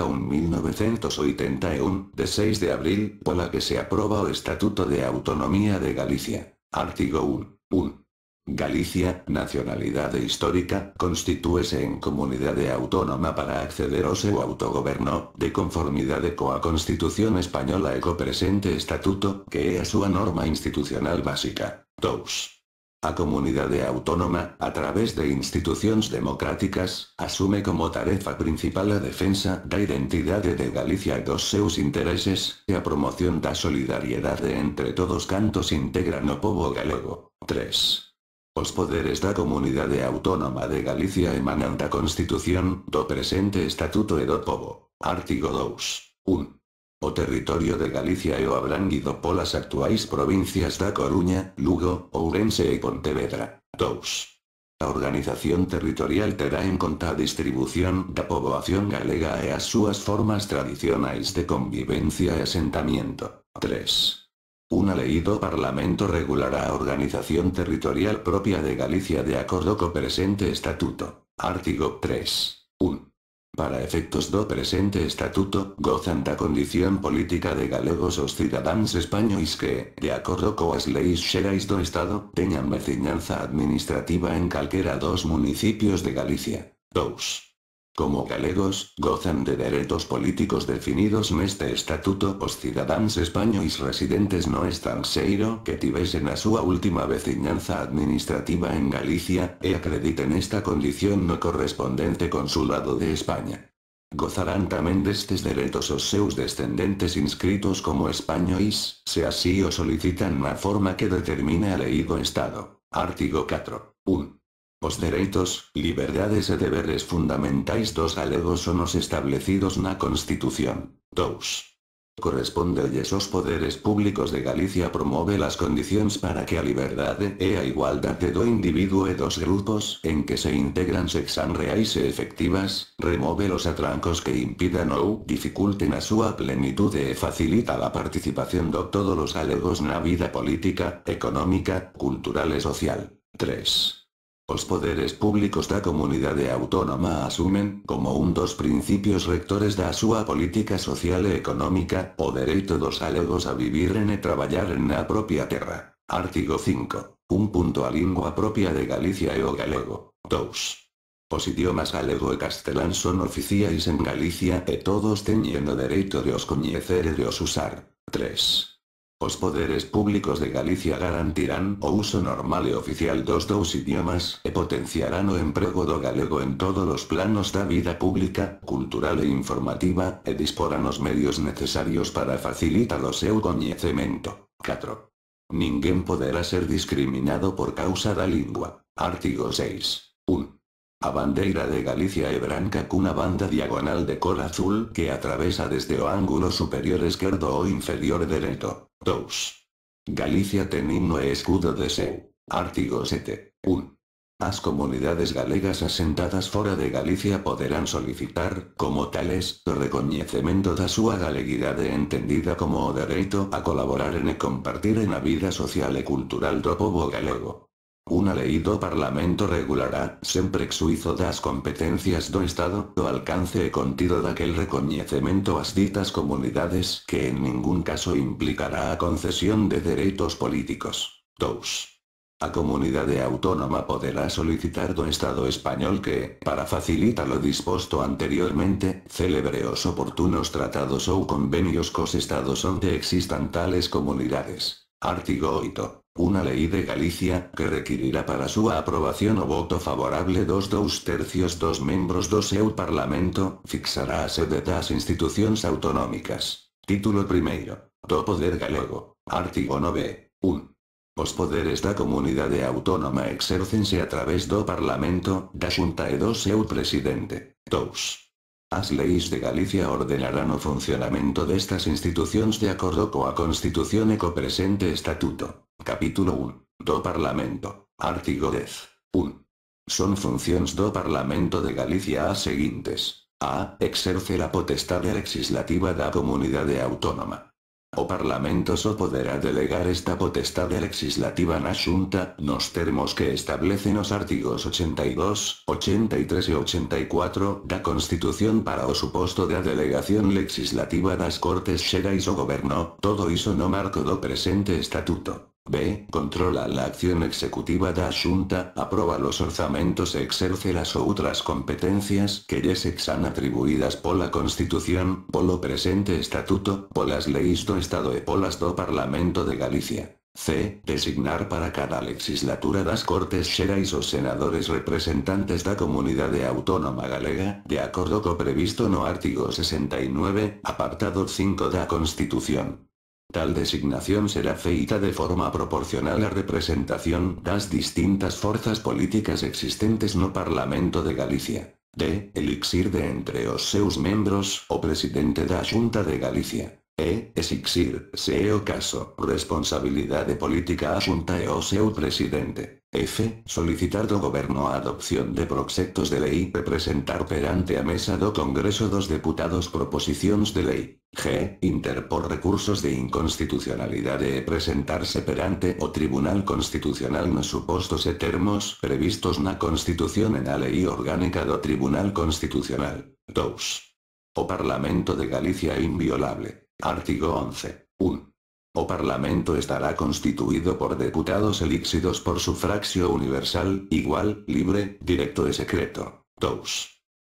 1981, de 6 de abril, la que se aproba o Estatuto de Autonomía de Galicia. Artigo 1. 1. Galicia, nacionalidad histórica, constitúese en comunidad autónoma para acceder o su autogoberno, de conformidad con coa Constitución Española e co presente estatuto, que es a súa norma institucional básica. 2. A comunidade autónoma, a través de instituciones democráticas, asume como tarefa principal la defensa da identidad de Galicia e dos seus intereses, y e a promoción da de entre todos cantos integran o povo galego. 3. Los poderes da comunidad Autónoma de Galicia emanan la Constitución, do presente Estatuto e do Povo. Artigo 2. 1. O territorio de Galicia e o abranguido polas actuais provincias da Coruña, Lugo, Ourense y e Pontevedra. 2. La organización territorial terá en conta a distribución da poboación galega e as súas formas tradicionais de convivencia e asentamiento. 3. Un aleído Parlamento regulará a organización territorial propia de Galicia de acuerdo con presente estatuto. Artigo 3. 1. Para efectos do presente estatuto, gozan da condición política de galegos os cidadáns españoles que, de acordo coas leis xerais do Estado, tengan veciñanza administrativa en calquera dos municipios de Galicia. 2. Como galegos, gozan de derechos políticos definidos en este estatuto os ciudadanos españoles residentes no seiro que tivesen a su última vecinanza administrativa en Galicia e acrediten esta condición no correspondente consulado de España. Gozarán también de estos derechos os seus descendentes inscritos como españoles, sea así o solicitan una forma que determina el leído Estado. Artigo 4. Los derechos, libertades e deberes fundamentais dos alegos son los establecidos na Constitución. 2. a esos poderes públicos de Galicia promueve las condiciones para que a libertad, e a de do individuo e dos grupos en que se integran sexan reais e efectivas, remove los atrancos que impidan o dificulten a súa plenitude e facilita la participación de todos los alegos na vida política, económica, cultural y social. 3. Los poderes públicos da comunidad autónoma asumen, como un dos principios rectores da su política social e económica, o derecho dos alegos a vivir en e en la propia tierra. Artigo 5. Un punto a lengua propia de Galicia e o galego. 2. Os idiomas galego e castelán son oficiais en Galicia e todos teniendo derecho de os coñecer e de os usar. 3. Os poderes públicos de Galicia garantirán o uso normal e oficial dos dos idiomas, e potenciarán o emprego do galego en todos los planos da vida pública, cultural e informativa, e disporán los medios necesarios para facilitar o seu 4. Ningún poderá ser discriminado por causa da lengua. Artigo 6. 1. A bandeira de Galicia é branca una banda diagonal de cor azul que atravesa desde o ángulo superior izquierdo o inferior derecho. 2. Galicia ten himno e escudo de seu. Artigo 7. 1. As comunidades galegas asentadas fora de Galicia poderán solicitar, como tales, o recoñecemento da súa galeguidade entendida como o dereito a colaborar en e compartir en a vida social e cultural do povo galego. Una ley do Parlamento regulará, siempre que Suizo das competencias do Estado, o alcance e contido daquel reconocimiento a ditas comunidades que en ningún caso implicará a concesión de derechos políticos. 2. A comunidade autónoma podrá solicitar do Estado español que, para facilitar lo dispuesto anteriormente, celebre os oportunos tratados o convenios cos Estados onde existan tales comunidades. Artigo 8. Una ley de Galicia, que requerirá para su aprobación o voto favorable dos dos tercios dos miembros do seu Parlamento, fixará a sede das instituciones autonómicas. Título primero. Do poder galego. Artigo 9. 1. Os poderes da de autónoma exércense a través do Parlamento, da Junta e dos seu presidente. 2. As leyes de Galicia ordenarán o de estas instituciones de con coa Constitución e co presente Estatuto. Capítulo 1. Do Parlamento. Artigo 10. 1. Son funciones do Parlamento de Galicia a seguintes. A. Exerce la potestad legislativa da comunidade autónoma. O Parlamento só poderá delegar esta potestad legislativa na Xunta nos termos que establecen os artigos 82, 83 y 84 e da Constitución para o suposto da delegación legislativa das Cortes Xerais o Goberno, todo iso no marco do presente estatuto. B. Controla la acción ejecutiva da asunta, aprueba los orzamentos e exerce las otras competencias que se atribuidas por la Constitución, por lo presente estatuto, por las leyes do Estado e las do Parlamento de Galicia. C. Designar para cada legislatura das Cortes xerais o senadores representantes da Comunidad Autónoma Galega, de acuerdo co previsto no artigo 69, apartado 5 da Constitución. Tal designación será feita de forma proporcional a representación das distintas fuerzas políticas existentes no Parlamento de Galicia. D. Elixir de entre os seus membros, o presidente da Junta de Galicia. E. Exixir, se o caso, responsabilidade política a e o seu presidente. F. Solicitar do gobierno a adopción de proxectos de ley e presentar perante a mesa do Congreso dos diputados proposiciones de ley. G. Interpor recursos de inconstitucionalidad e presentarse perante o Tribunal Constitucional nos supuestos e termos previstos na Constitución en la Ley Orgánica do Tribunal Constitucional. 2. O Parlamento de Galicia inviolable. Artigo 11. 1. O Parlamento estará constituido por diputados elixidos por sufragio universal, igual, libre, directo y secreto. Tous.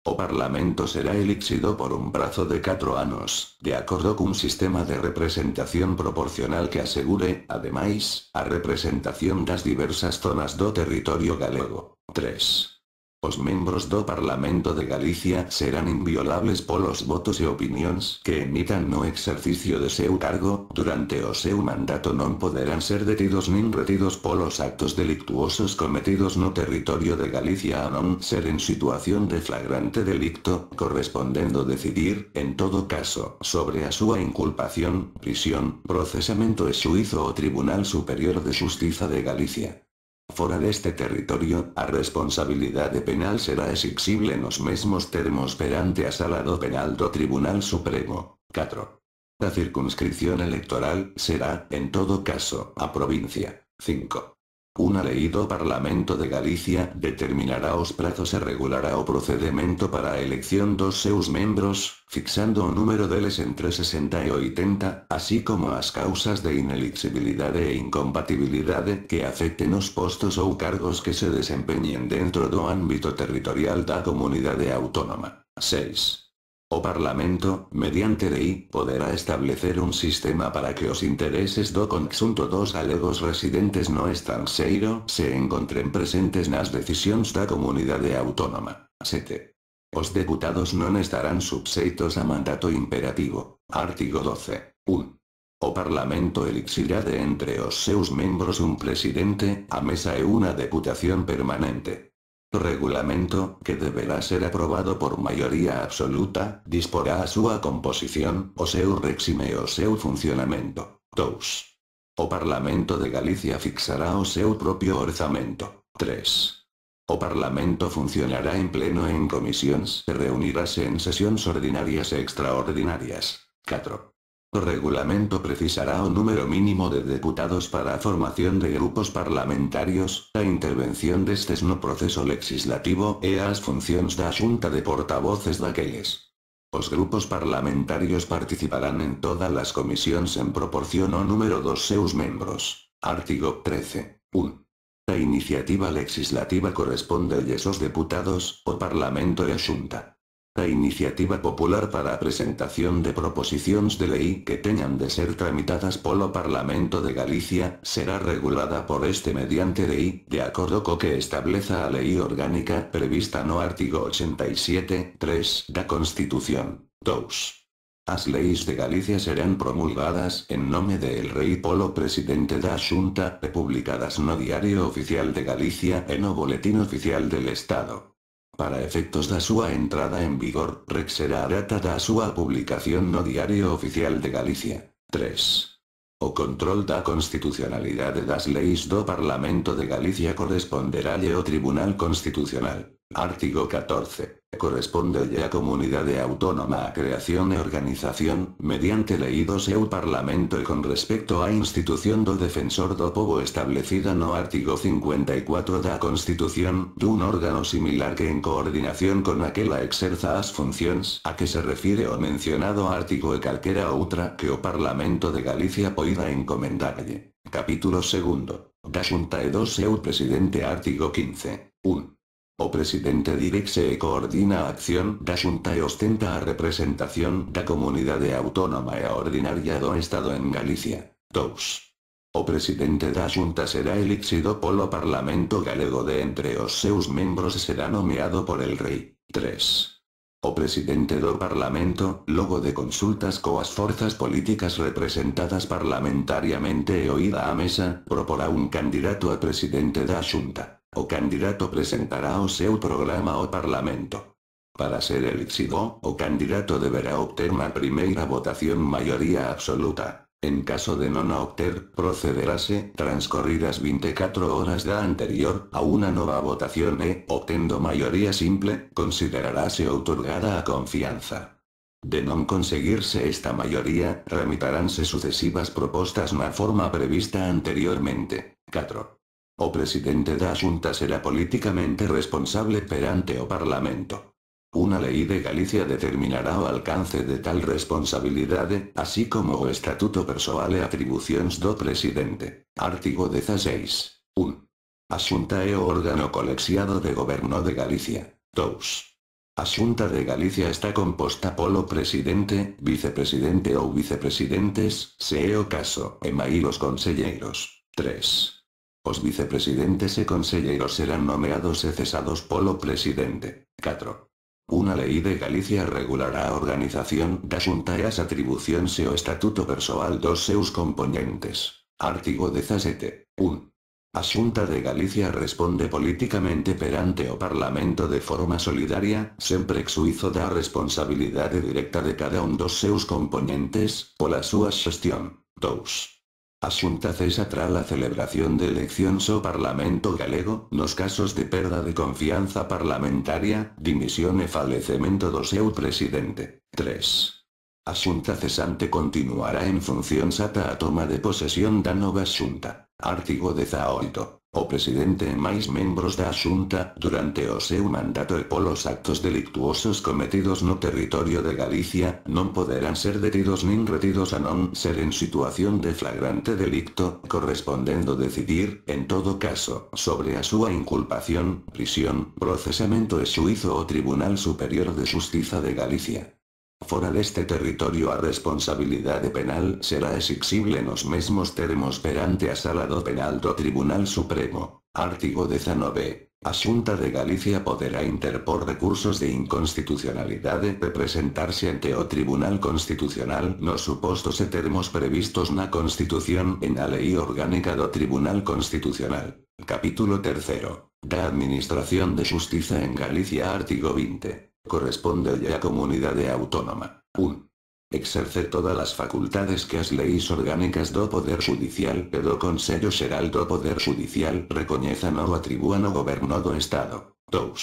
O Parlamento será elixido por un brazo de cuatro años, de acuerdo con un sistema de representación proporcional que asegure, además, a representación las diversas zonas do territorio galego. 3. Los miembros do Parlamento de Galicia serán inviolables por los votos y opiniones que emitan no ejercicio de su cargo, durante o seu mandato no podrán ser detidos ni retidos por los actos delictuosos cometidos no territorio de Galicia a no ser en situación de flagrante delicto, correspondiendo decidir, en todo caso, sobre a inculpación, prisión, procesamiento es suizo o Tribunal Superior de Justicia de Galicia. Fuera de este territorio, a responsabilidad de penal será exigible en los mismos termos perante asalado Penal do Tribunal Supremo. 4. La circunscripción electoral será, en todo caso, a provincia. 5. Un aleído Parlamento de Galicia determinará os plazos y e regulará o procedimiento para elección dos seus miembros, fixando o número deles entre 60 y 80, así como las causas de ineligibilidad e incompatibilidad que afecten los postos o cargos que se desempeñen dentro do ámbito territorial da comunidad autónoma. 6. O Parlamento, mediante ley, podrá establecer un sistema para que os intereses do conxunto dos alegos residentes no estrangeiro se encontren presentes nas decisiones da comunidade autónoma. 7. Os deputados non estarán subseitos a mandato imperativo. Artigo 12. 1. O Parlamento elixirá de entre os seus membros un presidente, a mesa e una deputación permanente regulamento, que deberá ser aprobado por mayoría absoluta, disporá a su composición, o seu réxime o seu funcionamento. 2. O Parlamento de Galicia fixará o seu propio orzamento. 3. O Parlamento funcionará en pleno en comisiones, se reunirase en sesiones ordinarias e extraordinarias. 4. El regulamento precisará un número mínimo de diputados para formación de grupos parlamentarios, la intervención de este es no proceso legislativo e as funciones da asunta de portavoces de aquellos. Los grupos parlamentarios participarán en todas las comisiones en proporción o número dos seus miembros. Artículo 13. 1. La iniciativa legislativa corresponde a esos diputados, o Parlamento de asunta. La iniciativa popular para presentación de proposiciones de ley que tengan de ser tramitadas polo Parlamento de Galicia, será regulada por este mediante ley, de acuerdo con que estableza la ley orgánica prevista no artigo 87, 3 la Constitución. 2. Las leyes de Galicia serán promulgadas en nombre del Rey polo presidente de la Junta, publicadas no Diario Oficial de Galicia en O Boletín Oficial del Estado. Para efectos de su entrada en vigor, REC será data da su publicación no Diario Oficial de Galicia. 3. O control da de das leyes do Parlamento de Galicia corresponderá al Tribunal Constitucional. Artículo 14. Corresponde ya comunidad de autónoma a creación e organización, mediante e seu Parlamento y con respecto a institución do defensor do povo establecida no artigo 54 da Constitución, de un órgano similar que en coordinación con aquella exerza as funciones a que se refiere o mencionado artigo e calquera otra que o Parlamento de Galicia poida encomendarle. Capítulo 2. Da Junta e e EU Presidente Artigo 15. 1. O presidente directo e coordina acción da Junta y ostenta a representación da comunidad autónoma e ordinaria do Estado en Galicia. 2. O presidente da Junta será elixido polo Parlamento galego de entre os seus miembros e será nomeado por el Rey. 3. O presidente do Parlamento, logo de consultas coas fuerzas políticas representadas parlamentariamente e oída a mesa, proporá un candidato a presidente da Junta o candidato presentará o seu programa o Parlamento. Para ser elegido, o candidato deberá obtener una primera votación mayoría absoluta. En caso de no a obter, procederáse, transcurridas 24 e horas da anterior, a una nueva votación e, obtendo mayoría simple, consideraráse otorgada a confianza. De no conseguirse esta mayoría, remitaránse sucesivas propuestas una forma prevista anteriormente. 4. O presidente de asunta será políticamente responsable perante o Parlamento. Una ley de Galicia determinará o alcance de tal responsabilidad, así como o Estatuto personal e atribuciones do Presidente. Artigo 16. 1. Asunta e o órgano colexiado de gobierno de Galicia. 2. Asunta de Galicia está composta polo presidente, vicepresidente o vicepresidentes, se o caso, e mai los conselleiros. 3. Os vicepresidentes y conselleiros serán nomeados e cesados polo presidente. 4. Una ley de Galicia regulará a organización de asunta e as o estatuto personal dos seus componentes. Artigo 17. 1. Asunta de Galicia responde políticamente perante o Parlamento de forma solidaria, sempre exuizo da responsabilidad directa de cada un dos seus componentes, pola súa gestión. 2. Asunta cesa tras la celebración de elección so Parlamento galego, los casos de perda de confianza parlamentaria, dimisión e falecemento do seu presidente. 3. Asunta cesante continuará en función sata a toma de posesión da nova asunta. Artigo 18 o presidente e miembros de da Xunta, durante o seu mandato e por los actos delictuosos cometidos no territorio de Galicia, no poderán ser detidos ni retidos a non ser en situación de flagrante delicto, correspondiendo decidir, en todo caso, sobre a su inculpación, prisión, procesamiento de suizo o Tribunal Superior de Justicia de Galicia. Fora este territorio a responsabilidade penal será exigible en los mismos termos perante a Sala do Penal do Tribunal Supremo. Artigo 19. Asunta de Galicia poderá interpor recursos de inconstitucionalidad de presentarse ante o Tribunal Constitucional no supuestos e termos previstos na Constitución en la ley Orgánica do Tribunal Constitucional. Capítulo 3. Da Administración de Justicia en Galicia Artigo 20. Corresponde ya a Comunidad autónoma. 1. Exerce todas las facultades que as leyes orgánicas do Poder Judicial Pero consejo Consello Xeral do Poder Judicial recoñezan o atribúan o goberno do Estado. 2.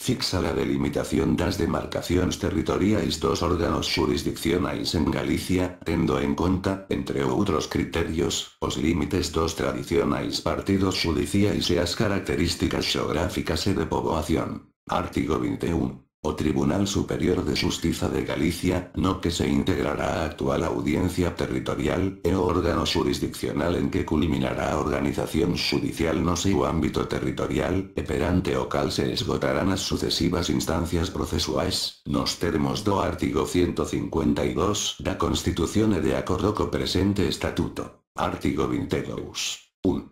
Fixa la delimitación das demarcaciones territoriais dos órganos jurisdiccionais en Galicia, tendo en cuenta, entre otros criterios, os límites dos tradicionais partidos judiciais e as características geográficas e de población. Artigo 21 o Tribunal Superior de Justicia de Galicia, no que se integrará a actual Audiencia Territorial, e órgano jurisdiccional en que culminará organización judicial no o ámbito territorial, e perante o cal se esgotarán las sucesivas instancias procesuales, nos termos do artigo 152 da Constitución e de acordo co presente estatuto. Artigo 22. 1.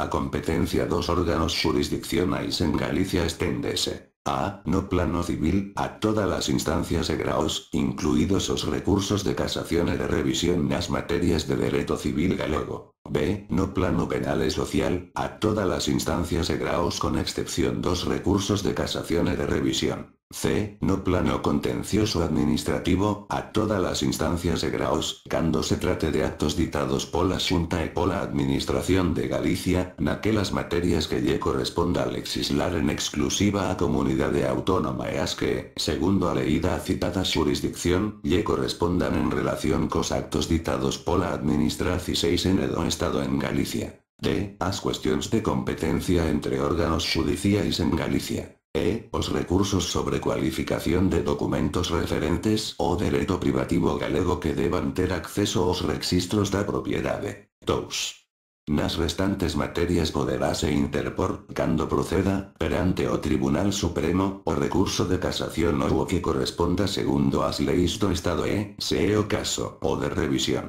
A competencia dos órganos jurisdiccionais en Galicia esténdese a, no plano civil, a todas las instancias de graos, incluidos los recursos de casación y de revisión las materias de derecho civil galego. B, no plano penal y social, a todas las instancias de graos con excepción dos recursos de casación y de revisión. C. No plano contencioso administrativo, a todas las instancias de Graos, cuando se trate de actos dictados Junta y e la Administración de Galicia, las materias que ye corresponda legislar en exclusiva a comunidad autónoma e as que, segundo a leída citada jurisdicción, ye correspondan en relación cos actos dictados la Administración seis en el Estado en Galicia. D. As cuestiones de competencia entre órganos judiciales en Galicia. E. Os recursos sobre cualificación de documentos referentes o derecho privativo galego que deban ter acceso os registros da propiedade. 2. Nas restantes materias poderase interpor, cando proceda, perante o Tribunal Supremo, o recurso de casación o o que corresponda segundo as leis do Estado e, se o caso, o de revisión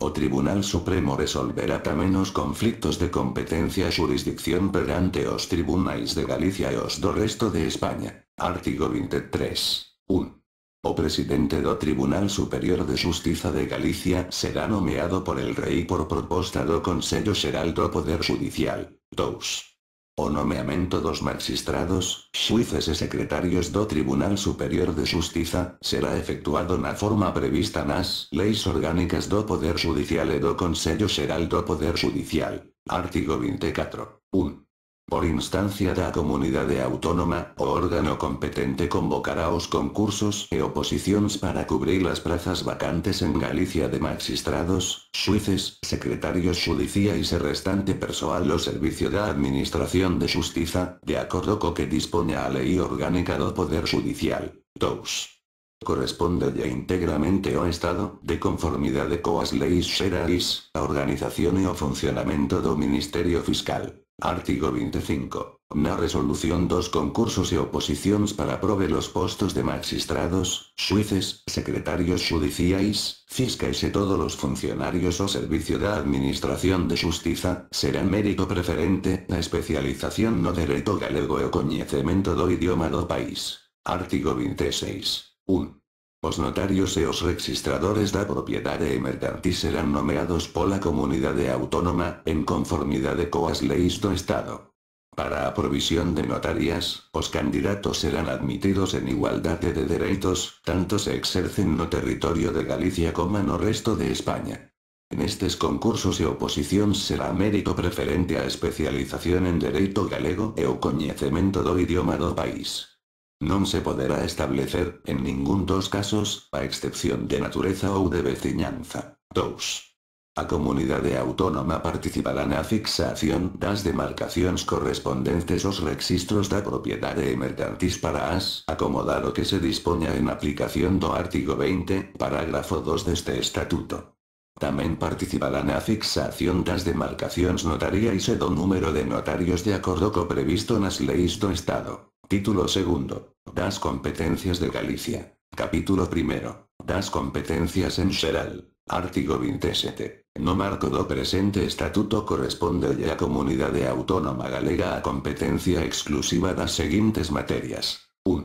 o Tribunal Supremo resolverá los conflictos de competencia jurisdicción jurisdicción perante os tribunais de Galicia e os do resto de España. Artigo 23. 1. O presidente do Tribunal Superior de Justiza de Galicia será nomeado por el rey por proposta do Consello Xeral do Poder Judicial. 2 o nomeamento dos magistrados, jueces e secretarios do Tribunal Superior de Justiza, será efectuado na forma prevista nas Leis Orgánicas do Poder Judicial e do Consejo Xeral do Poder Judicial. Artigo 24. 1. E por instancia da comunidad autónoma, o órgano competente convocará os concursos e oposiciones para cubrir las plazas vacantes en Galicia de magistrados, jueces, secretarios judiciales e restante personal o servicio de Administración de justicia, de acuerdo con que dispone a ley orgánica do Poder Judicial. 2. Corresponde íntegramente o Estado, de conformidade coas leis xerais, a organización y o funcionamiento do Ministerio Fiscal. Artigo 25. Una resolución dos concursos y oposiciones para prove los postos de magistrados, suices, secretarios judiciais, fiscais y todos los funcionarios o servicio de administración de justicia, será mérito preferente la especialización no derecho galego e o conocimiento do idioma do país. Artigo 26. 1. Los notarios e os registradores da propiedad e mercantil serán nomeados la comunidad autónoma, en conformidad coas leis do Estado. Para a de notarias, os candidatos serán admitidos en igualdad de derechos, tanto se exercen no territorio de Galicia como no resto de España. En estos concursos e oposición será mérito preferente a especialización en derecho Galego e o coñecemento do idioma do país. No se podrá establecer, en ningún dos casos, a excepción de natureza o de veciñanza. 2. A comunidad autónoma participará na fixación das demarcaciones correspondientes aos registros da propiedad de mercantis para as acomodar que se dispoña en aplicación do artigo 20, parágrafo 2 de este estatuto. También participarán la fixación das demarcacións notaríais e do número de notarios de acuerdo co previsto las leyes do Estado. Título segundo. Das competencias de Galicia. Capítulo primero. Das competencias en xeral. Artigo 27. No marco do presente estatuto corresponde ya a Comunidad autónoma galega a competencia exclusiva das seguintes materias. 1.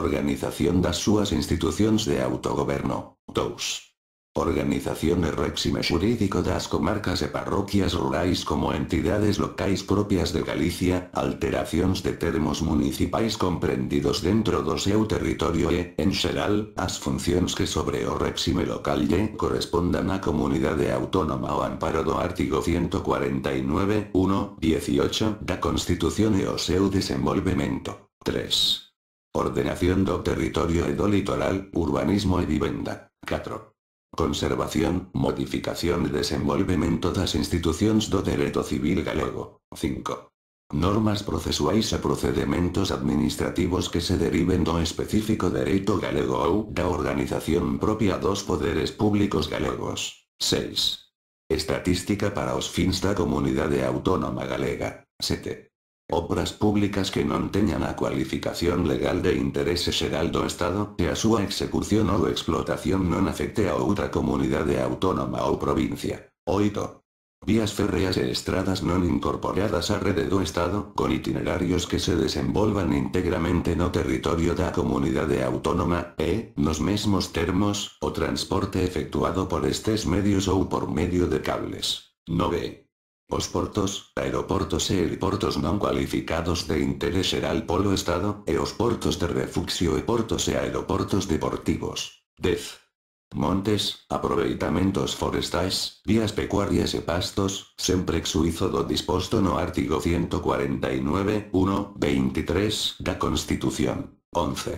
Organización das suas instituciones de autogoberno. 2. Organización de réxime jurídico das comarcas e parroquias rurales como entidades locais propias de Galicia, alteraciones de termos municipais comprendidos dentro do seu territorio e, en general, as funciones que sobre o réxime local y correspondan a comunidad autónoma o amparo do artigo 149, 1, 18 da Constitución e o seu desenvolvemento. 3. Ordenación do territorio e do litoral, urbanismo e vivenda. 4. Conservación, modificación desenvolvimiento de las instituciones do derecho civil galego. 5. Normas procesuais e procedimientos administrativos que se deriven do específico derecho galego ou da organización propia dos poderes públicos galegos. 6. Estatística para os fins da comunidade autónoma galega. 7. Obras públicas que no tengan la cualificación legal de intereses heraldo Estado que a su ejecución o explotación no afecte a otra comunidad autónoma o provincia. 8. Vías férreas e estradas no incorporadas alrededor rede do Estado, con itinerarios que se desenvolvan íntegramente no territorio da comunidad autónoma, e, los mismos termos, o transporte efectuado por estes medios o por medio de cables. 9. Os portos, aeroportos e aeroportos no cualificados de interés el polo Estado, e os portos de refugio e portos e aeroportos deportivos. 10. Montes, aproveitamentos forestais, vías pecuarias e pastos, sempre suizo do disposto no artigo 149, 1, 23, da Constitución. 11.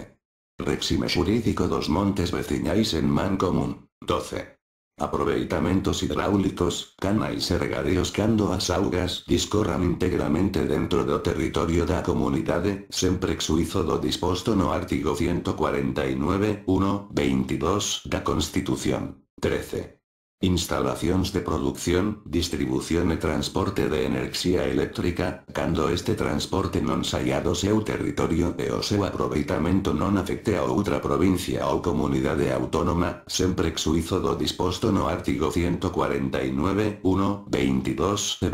Réxime jurídico dos montes veciñais en man común. 12 aproveitamentos hidráulicos, canais y regadeos cando as augas discorran íntegramente dentro do territorio da comunidade, sempre suizo do disposto no artigo 149, 1, 22 da Constitución. 13. Instalaciones de producción, distribución e transporte de energía eléctrica, cuando este transporte non saia do territorio e o seu aproveitamento no afecte a otra provincia o comunidad autónoma, sempre suizo do disposto no artigo 149, 1, 22 e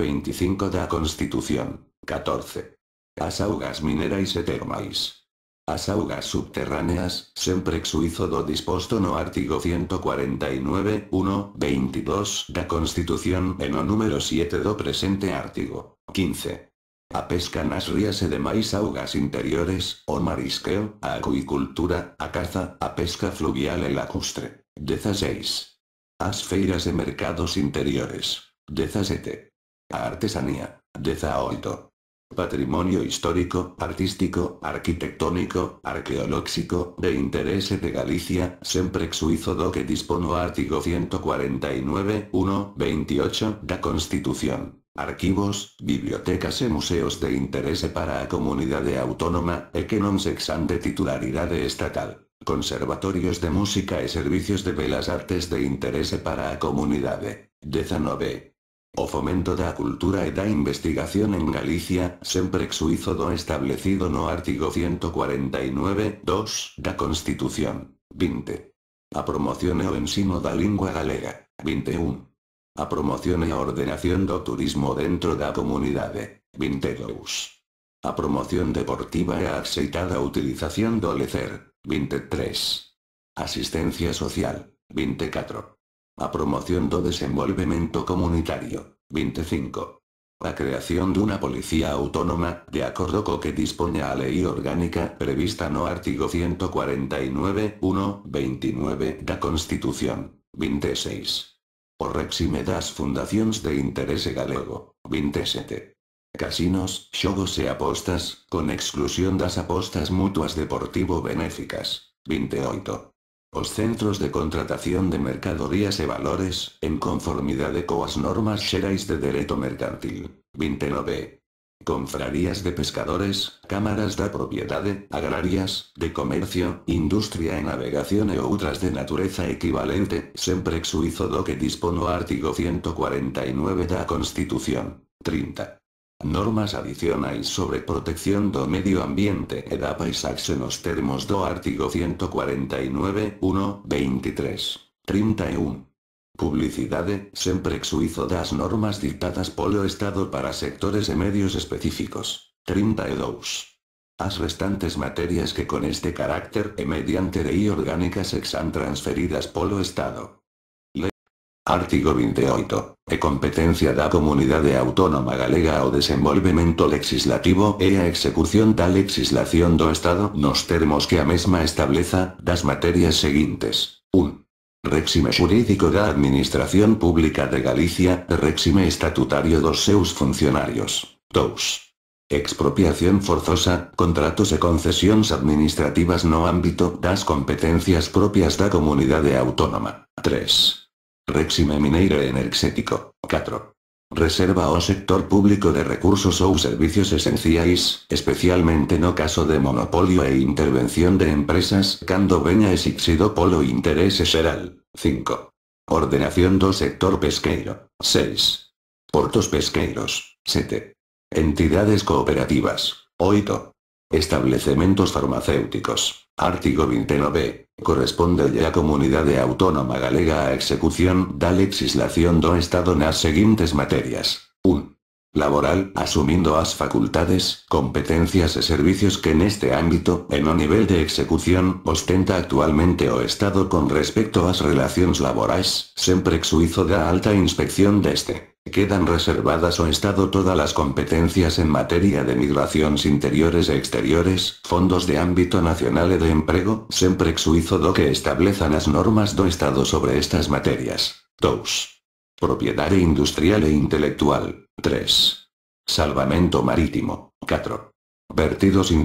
25 la Constitución. 14. o gas minerais e termais As augas subterráneas, sempre suizo do disposto no artigo 149, 1, 22 da Constitución en o número 7 do presente artigo. 15. A pesca nas rías e demais augas interiores, o marisqueo, a acuicultura, a caza, a pesca fluvial e lacustre. 16. As feiras de mercados interiores. deza 17. A artesanía. deza 8. Patrimonio histórico, artístico, arquitectónico, arqueológico, de interés de Galicia, sempre suizo do que dispono artigo 149, 1, 28, da Constitución. Archivos, bibliotecas e museos de interés para a comunidad autónoma, e que non sexan de titularidad estatal. Conservatorios de música e servicios de belas artes de interés para a de 19. O fomento da cultura e da investigación en Galicia, sempre suizo do establecido no artigo 149, 2, da Constitución. 20. A promoción e o ensino da lingua galega. 21. E a promoción e a ordenación do turismo dentro da comunidade. 22. E a promoción deportiva e aceitada utilización do lecer. 23. Asistencia social. 24. A promoción do desenvolvemento comunitario. 25. A creación de una policía autónoma, de acuerdo con que dispone a ley orgánica prevista no artigo 149, 1, 29 da Constitución. 26. O réxime das Fundaciones de interés galego. 27. Casinos, xogos e apostas, con exclusión das apostas mutuas deportivo benéficas. 28. Os centros de contratación de mercadorías e valores, en conformidad de coas normas xerais de derecho mercantil. 29. Confrarías de pescadores, cámaras de propiedad, agrarias, de comercio, industria en navegación e otras de naturaleza equivalente, siempre exuizo do que dispono artigo 149 da Constitución. 30. Normas adicionales sobre protección do medio ambiente EDAPA y SAXENOS termos do artigo 149, 1, 23. 31. Publicidade, sempre exuizo das normas dictadas polo Estado para sectores e medios específicos. 32. E As restantes materias que con este carácter e mediante y orgánica se exan transferidas polo Estado. Artigo 28. E competencia da Comunidad Autónoma Galega o desenvolvemento legislativo e a execución da legislación do Estado nos termos que a mesma estableza, das materias seguintes. 1. Réxime jurídico da Administración Pública de Galicia, réxime estatutario dos seus funcionarios. 2. Expropiación forzosa, contratos e concesiones administrativas no ámbito das competencias propias da Comunidad autónoma. 3. Rexime Mineiro energético. 4. Reserva o sector público de recursos o servicios esenciais, especialmente no caso de monopolio e intervención de empresas, cando veña exixido polo intereses xeral. 5. Ordenación do sector pesqueiro. 6. Portos pesqueiros. 7. Entidades cooperativas. 8. Establecimientos farmacéuticos. Artigo 29. Corresponde a Comunidad Autónoma Galega a execución da legislación do Estado las siguientes materias. 1. Laboral, asumiendo las facultades, competencias y e servicios que en este ámbito, en un nivel de ejecución, ostenta actualmente o Estado con respecto a relaciones relaciones siempre que suizo da alta inspección de este. Quedan reservadas o Estado todas las competencias en materia de migraciones interiores e exteriores, fondos de ámbito nacional e de empleo, siempre suizo do que establezan las normas do Estado sobre estas materias. 2. Propiedad industrial e intelectual. 3. Salvamento marítimo. 4. Vertidos y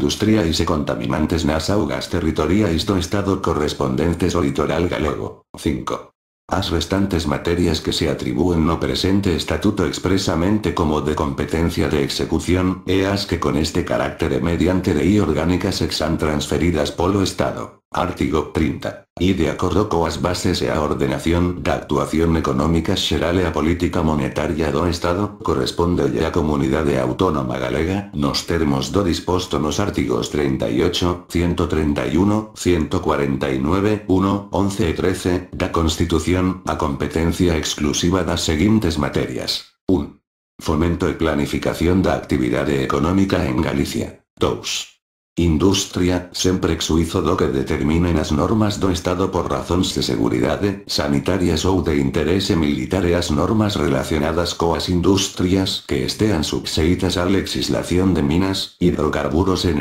se contaminantes nas augas territoriais do Estado correspondentes o litoral galego. 5. As restantes materias que se atribuyen no presente estatuto expresamente como de competencia de execución, eas que con este carácter mediante ley orgánicas se exan transferidas polo Estado. Artigo 30. Y de acuerdo con las bases e a ordenación de actuación económica xeral a política monetaria do Estado, corresponde a Comunidad autónoma galega, nos termos do disposto nos artigos 38, 131, 149, 1, 11 y 13, la Constitución, a competencia exclusiva las siguientes materias. 1. Fomento y planificación da actividad económica en Galicia. 2. Industria, sempre suizo do que determinen as normas do Estado por razones de seguridad sanitarias o de interese militar e as normas relacionadas coas industrias que estean subseitas á legislación de minas, hidrocarburos e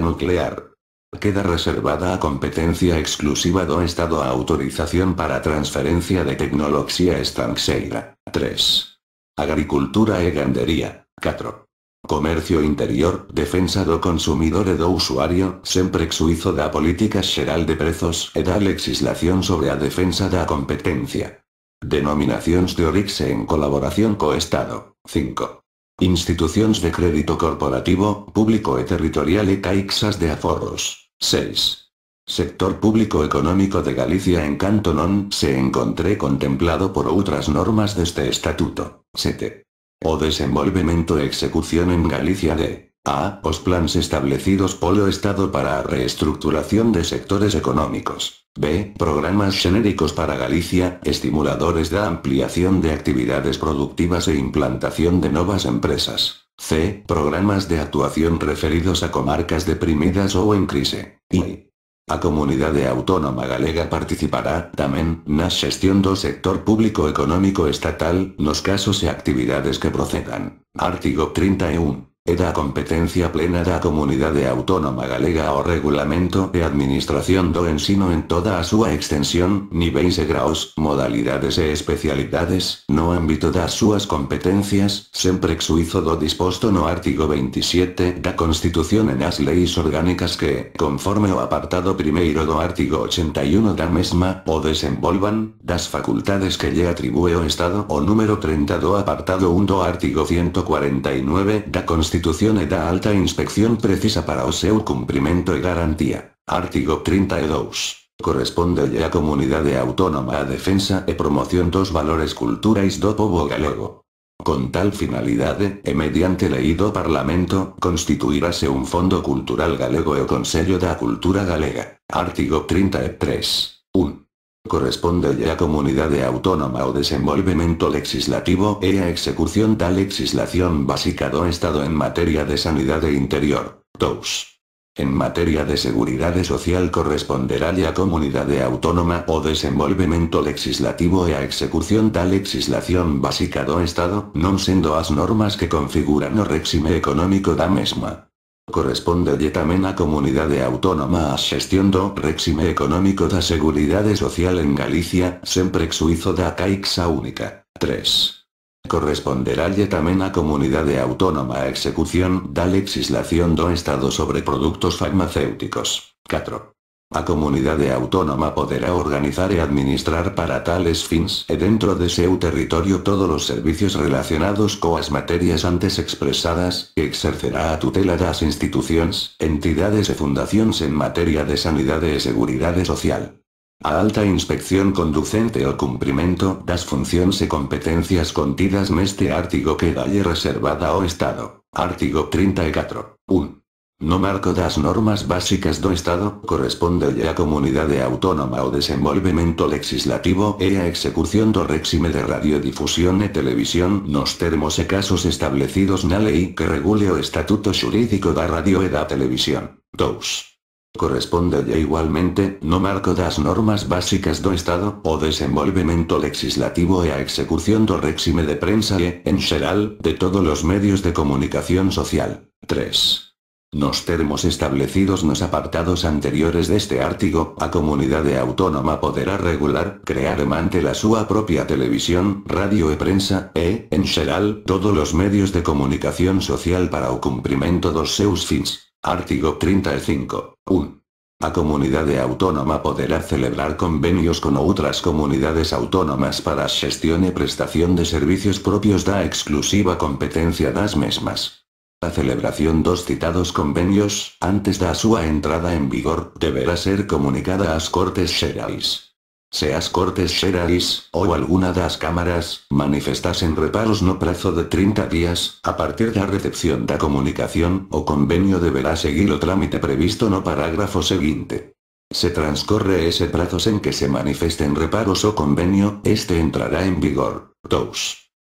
nuclear. Queda reservada a competencia exclusiva do Estado a autorización para transferencia de tecnología extranjera. 3. Agricultura e gandería. 4. Comercio interior, defensa do consumidor e do usuario, sempre exuizo da política geral de prezos e da legislación sobre a defensa da competencia. denominaciones de orixe en colaboración co Estado. 5. Instituciones de crédito corporativo, público e territorial e caixas de aforros. 6. Sector público económico de Galicia en cantonón se encontré contemplado por otras normas de este estatuto. 7 o desarrollo e execución en Galicia de a. los plans establecidos por el Estado para reestructuración de sectores económicos. B. Programas genéricos para Galicia, estimuladores de ampliación de actividades productivas e implantación de nuevas empresas. C. Programas de actuación referidos a comarcas deprimidas o en crisis y a Comunidad autónoma galega participará, también, na gestión do sector público económico estatal, los casos y e actividades que procedan. Artigo 31. E da competencia plena da comunidade autónoma galega o regulamento de administración do ensino en toda a súa extensión, niveis e graus, modalidades e especialidades, no ámbito das súas competencias, sempre exuizo do disposto no artigo 27 da Constitución en as leis orgánicas que, conforme o apartado primero do artigo 81 e da mesma, o desenvolvan, das facultades que lle atribúe o Estado o número 30 do apartado 1 do artigo 149 e da Constitución Constitución e da alta inspección precisa para o seu cumprimento e garantía. Artigo 32. E Corresponde la Comunidade Autónoma a defensa e promoción dos valores culturais do povo galego. Con tal finalidade, e mediante leído Parlamento, constituirase un Fondo Cultural Galego e o Consello da Cultura Galega. Artigo 33. 1. E corresponde ya a Comunidad autónoma o Desenvolvimiento legislativo e a execución tal legislación básica do Estado en materia de sanidad e interior, TOUS. En materia de seguridad social corresponderá a Comunidad autónoma o Desenvolvimiento legislativo e a execución tal legislación básica do Estado, non siendo as normas que configuran o réxime económico da mesma corresponde Yetamena comunidad Comunidad autónoma a gestión do réxime económico da Seguridade Social en Galicia, sempre exuizo da Caixa Única. 3. Corresponderá Yetamena Comunidad Comunidad autónoma a execución da legislación do Estado sobre Productos farmacéuticos. 4. A comunidad autónoma podrá organizar y e administrar para tales fins e dentro de su territorio todos los servicios relacionados con las materias antes expresadas, que exercerá a tutela las instituciones, entidades e fundaciones en materia de sanidad e seguridad social. A alta inspección conducente o de das funciones y e competencias contidas neste artigo quedalle reservada o Estado. Artigo 34. 1. E no marco das normas básicas do Estado, corresponde ya a comunidad autónoma o desenvolvemento legislativo e a execución do réxime de radiodifusión e televisión nos termos e casos establecidos na ley que regule o estatuto Jurídico da radio e da televisión. 2. Corresponde ya igualmente, no marco das normas básicas do Estado, o desenvolvemento legislativo e a execución do réxime de prensa e, en general, de todos los medios de comunicación social. 3. Nos termos establecidos nos apartados anteriores de este artigo, a de autónoma poderá regular, crear e la sua propia televisión, radio e prensa, e, en general, todos los medios de comunicación social para o cumplimiento dos seus fins. Artigo 35. 1. E a de autónoma podrá celebrar convenios con otras comunidades autónomas para gestión y e prestación de servicios propios da exclusiva competencia das mesmas. La celebración dos citados convenios, antes de su entrada en vigor, deberá ser comunicada a las Cortes Xerais. seas Cortes Xerais, o alguna de las cámaras, manifestasen reparos no plazo de 30 días, a partir de la recepción de comunicación, o convenio deberá seguir o trámite previsto no parágrafo siguiente. Se transcorre ese plazo en que se manifesten reparos o convenio, este entrará en vigor.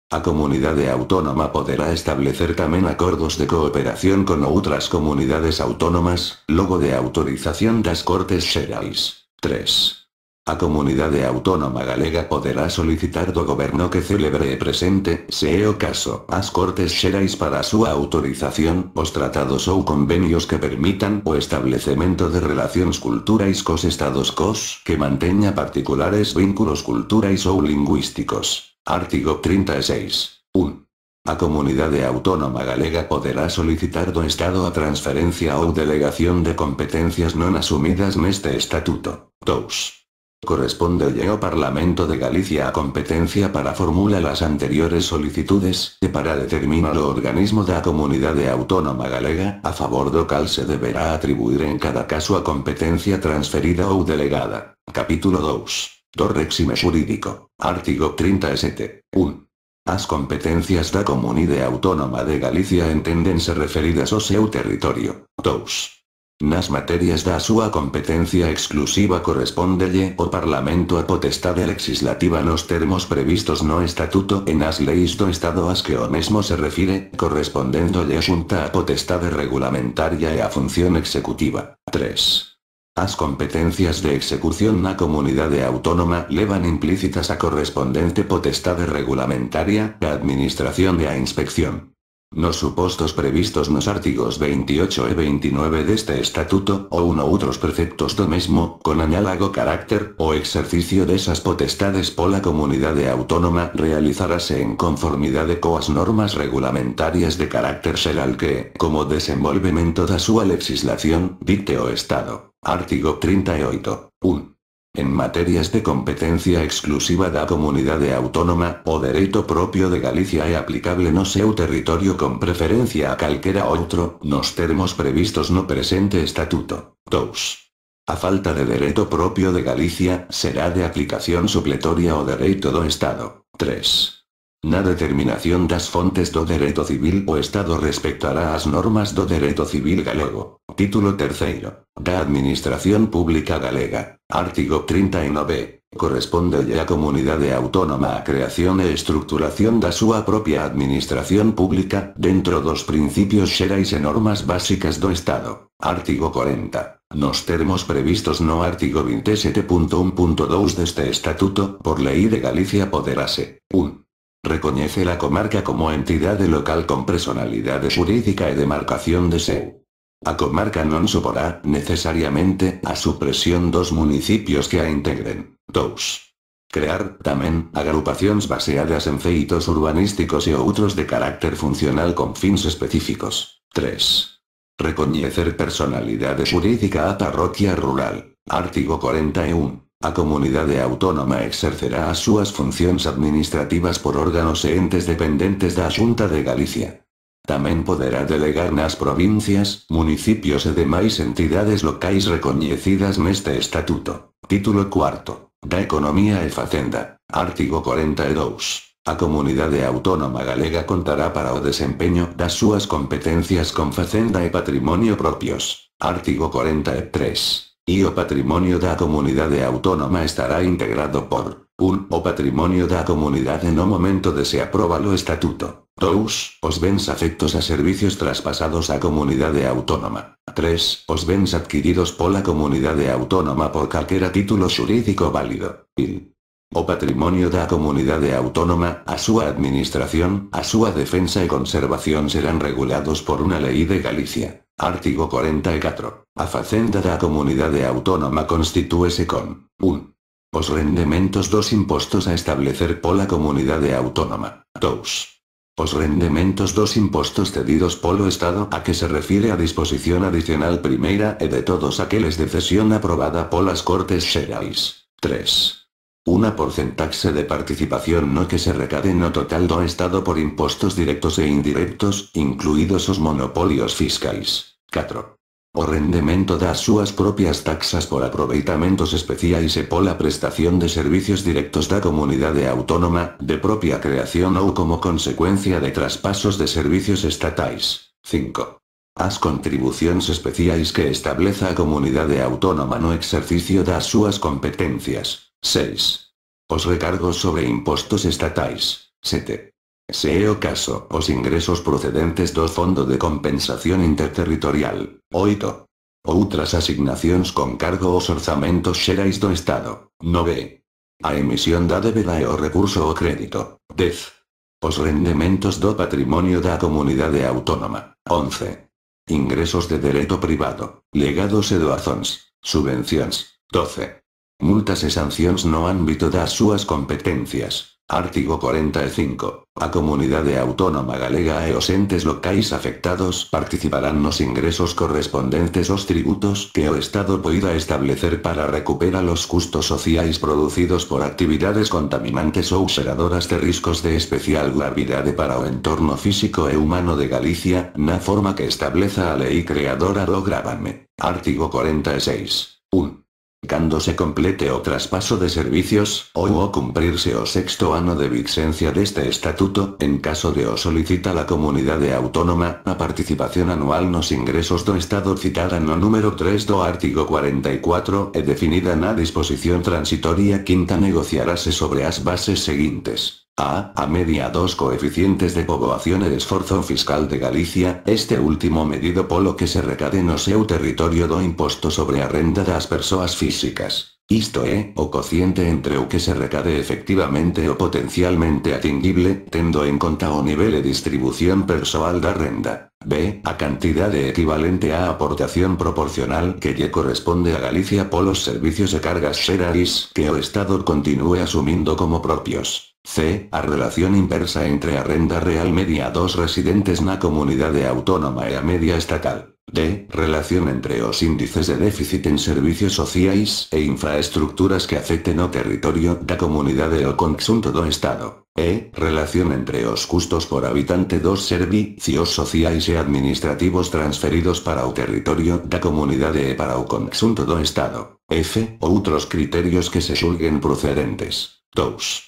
A comunidad autónoma podrá establecer también acuerdos de cooperación con otras comunidades autónomas, logo de autorización das Cortes Xerais. 3. A comunidad autónoma galega podrá solicitar do gobierno que celebre e presente, se o caso, as Cortes Xerais para su autorización, os tratados o convenios que permitan o establecimiento de relaciones culturais cos estados cos que mantenga particulares vínculos culturais o lingüísticos. Artigo 36. 1. A Comunidad autónoma galega podrá solicitar do Estado a transferencia o delegación de competencias no asumidas en este estatuto. 2. Corresponde ao Parlamento de Galicia a competencia para formular las anteriores solicitudes, y e para determinar o organismo la Comunidad autónoma galega, a favor do cal se deberá atribuir en cada caso a competencia transferida o delegada. Capítulo 2. Torrexime jurídico. Artigo 37, 1. As competencias da Comunidad Autónoma de Galicia ser referidas ao seu territorio. 2. Nas materias da súa competencia exclusiva correspondelle o Parlamento a potestad legislativa nos termos previstos no Estatuto en as leis do Estado as que o mesmo se correspondiendo correspondéndolle Junta a potestad regulamentaria e a función executiva. 3. Las competencias de execución na comunidad autónoma levan implícitas a correspondente potestad regulamentaria, a administración de a inspección. Nos supostos previstos nos artigos 28 e 29 este estatuto, uno u otros preceptos do mesmo, con análogo carácter, o ejercicio de esas potestades la comunidad autónoma realizarase en conformidad de coas normas regulamentarias de carácter al que, como desenvolvemento da su legislación, dicte o Estado. Artigo 38. 1. En materias de competencia exclusiva da de autónoma, o derecho propio de Galicia y e aplicable no seu territorio con preferencia a calquera otro, nos termos previstos no presente estatuto. 2. A falta de derecho propio de Galicia, será de aplicación supletoria o derecho do Estado. 3. Na determinación das fontes do derecho civil o Estado respectará las normas do derecho civil galego. Título tercero. Da Administración Pública Galega. Artigo 39. Corresponde a comunidade autónoma a creación e estructuración da súa propia administración pública, dentro dos principios xerais e normas básicas do Estado. Artigo 40. Nos termos previstos no artigo 27.1.2 este estatuto, por ley de Galicia poderase 1. Reconoce la comarca como entidad local con personalidad jurídica y demarcación de seu. A comarca non suporá necesariamente, a supresión dos municipios que a integren. 2. Crear, también, agrupaciones baseadas en feitos urbanísticos y otros de carácter funcional con fins específicos. 3. Reconocer personalidades jurídica a parroquia rural. Artigo 41. A Comunidad autónoma exercerá sus funciones administrativas por órganos e entes de da Junta de Galicia. También podrá delegar las provincias, municipios e demás entidades locais en este estatuto. Título 4. Da Economía e Facenda. Artículo e 42. A Comunidad autónoma galega contará para o desempeño das sus competencias con Facenda y e Patrimonio propios. Artigo 43 y o patrimonio da comunidad autónoma estará integrado por un o patrimonio da en no momento de se aprueba lo estatuto. 2. Os bens afectos a servicios traspasados a comunidad autónoma. 3. Os bens adquiridos por la comunidad autónoma por cualquier título jurídico válido. O patrimonio da comunidad autónoma, a su administración, a su defensa y e conservación serán regulados por una ley de Galicia. Artículo e 44. A facenda da comunidade autónoma constitúese con 1. Os rendementos dos impostos a establecer pola comunidade autónoma. 2. Os rendementos dos impostos cedidos polo Estado a que se refiere a disposición adicional primera e de todos aqueles de cesión aprobada polas Cortes Xerais. 3. Una porcentaxe de participación no que se recade no total do Estado por impostos directos e indirectos, incluidos os monopolios fiscais. 4. O rendimiento das sus propias taxas por aproveitamentos especiais e la prestación de servicios directos da comunidad autónoma, de propia creación o como consecuencia de traspasos de servicios estatais. 5. As contribuciones especiales que estableza comunidad de autónoma no ejercicio das sus competencias. 6. Os recargos sobre impuestos estatais. 7. Se o caso, os ingresos procedentes do Fondo de Compensación Interterritorial, oito. Outras asignacións con cargo aos orzamentos xerais do Estado, 9. A emisión da débeda e o recurso ao crédito, 10. Os rendementos do patrimonio da comunidade autónoma, 11. Ingresos de dereito privado, legados e doazóns, subvencións, 12. Multas e sancións no ámbito das súas competencias, Artigo 45. A Comunidad autónoma galega e os entes locais afectados participarán los ingresos correspondientes o tributos que o Estado pueda establecer para recuperar los custos sociais producidos por actividades contaminantes o xeradoras de riscos de especial gravidade para o entorno físico e humano de Galicia, na forma que estableza a ley creadora do grábanme Artigo 46 cuando se complete o traspaso de servicios, o o cumplirse o sexto ano de de este estatuto, en caso de o solicita la de autónoma, la participación anual nos ingresos do Estado citada no número 3 do artigo 44 e definida en la disposición transitoria quinta negociarase sobre as bases siguientes a. A media dos coeficientes de población el esfuerzo fiscal de Galicia, este último medido por lo que se recade no seu territorio do impuesto sobre arrenda de las personas físicas. Isto e, o cociente entre o que se recade efectivamente o potencialmente atingible, tendo en conta o nivel de distribución personal da renda. B. A cantidad de equivalente a aportación proporcional que ya corresponde a Galicia por los servicios de cargas seraris que o Estado continúe asumiendo como propios. C. A relación inversa entre arrenda renda real media dos residentes na de autónoma e a media estatal. D. Relación entre los índices de déficit en servicios sociais e infraestructuras que afecten o territorio da comunidade o conxunto do Estado. E. Relación entre os custos por habitante dos servicios sociais y e administrativos transferidos para o territorio da comunidad e para o conxunto do Estado. F. Otros criterios que se julguen procedentes. 2.